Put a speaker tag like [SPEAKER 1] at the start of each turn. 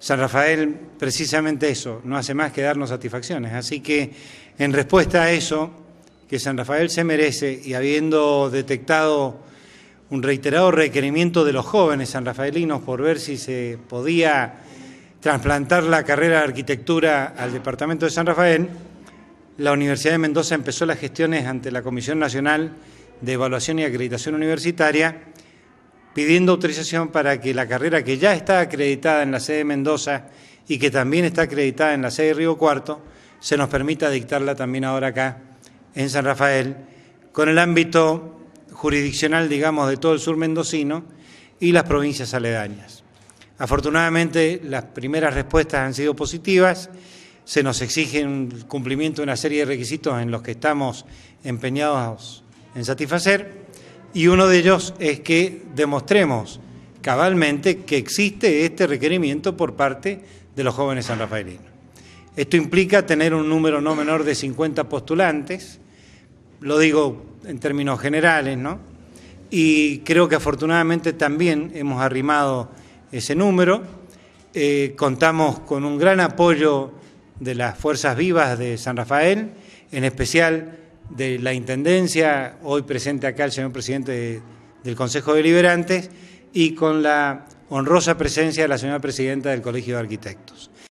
[SPEAKER 1] San Rafael precisamente eso, no hace más que darnos satisfacciones. Así que en respuesta a eso, que San Rafael se merece y habiendo detectado un reiterado requerimiento de los jóvenes sanrafaelinos por ver si se podía trasplantar la carrera de arquitectura al departamento de San Rafael, la Universidad de Mendoza empezó las gestiones ante la Comisión Nacional de Evaluación y Acreditación Universitaria pidiendo autorización para que la carrera que ya está acreditada en la sede de Mendoza y que también está acreditada en la sede de Río Cuarto, se nos permita dictarla también ahora acá en San Rafael, con el ámbito jurisdiccional, digamos, de todo el sur mendocino y las provincias aledañas. Afortunadamente, las primeras respuestas han sido positivas, se nos exige un cumplimiento de una serie de requisitos en los que estamos empeñados en satisfacer y uno de ellos es que demostremos cabalmente que existe este requerimiento por parte de los jóvenes sanrafaelinos. Esto implica tener un número no menor de 50 postulantes, lo digo en términos generales, ¿no? Y creo que afortunadamente también hemos arrimado ese número. Eh, contamos con un gran apoyo de las fuerzas vivas de San Rafael, en especial de la Intendencia, hoy presente acá el señor presidente del Consejo Liberantes y con la honrosa presencia de la señora presidenta del Colegio de Arquitectos.